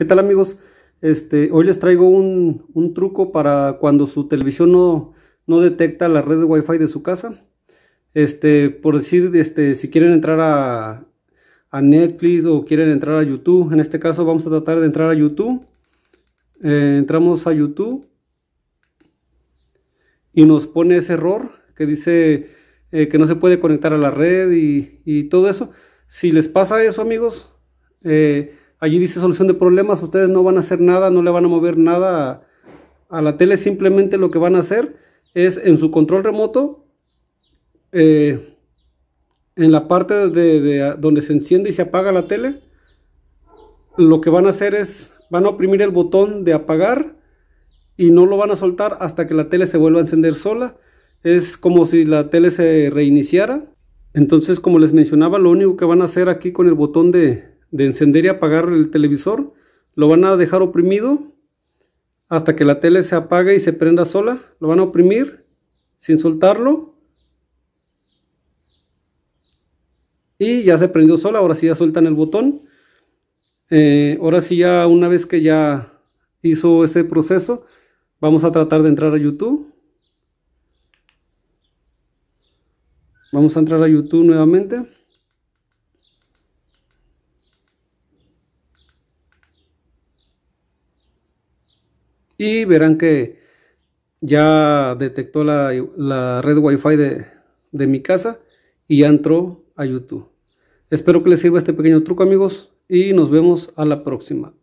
¿Qué tal amigos? Este, hoy les traigo un, truco para cuando su televisión no, detecta la red de Wi-Fi de su casa. Este, por decir, este, si quieren entrar a, Netflix o quieren entrar a YouTube, en este caso vamos a tratar de entrar a YouTube. Eh, entramos a YouTube y nos pone ese error que dice eh, que no se puede conectar a la red y, y, todo eso. Si les pasa eso amigos, eh, Allí dice solución de problemas, ustedes no van a hacer nada, no le van a mover nada a, la tele, simplemente lo que van a hacer es en su control remoto, eh, en la parte de, donde se enciende y se apaga la tele, lo que van a hacer es, van a oprimir el botón de apagar y no lo van a soltar hasta que la tele se vuelva a encender sola. Es como si la tele se reiniciara. Entonces, como les mencionaba, lo único que van a hacer aquí con el botón de, de encender y apagar el televisor, lo van a dejar oprimido hasta que la tele se apague y se prenda sola, lo van a oprimir sin soltarlo. Y ya se prendió sola, ahora sí ya sueltan el botón. Eh, ahora sí ya una vez que ya hizo ese proceso, vamos a tratar de entrar a YouTube. Vamos a entrar a YouTube nuevamente. y verán que ya detectó la, red wifi de, de mi casa y ya entró a YouTube. Espero que les sirva este pequeño truco amigos y nos vemos a la próxima.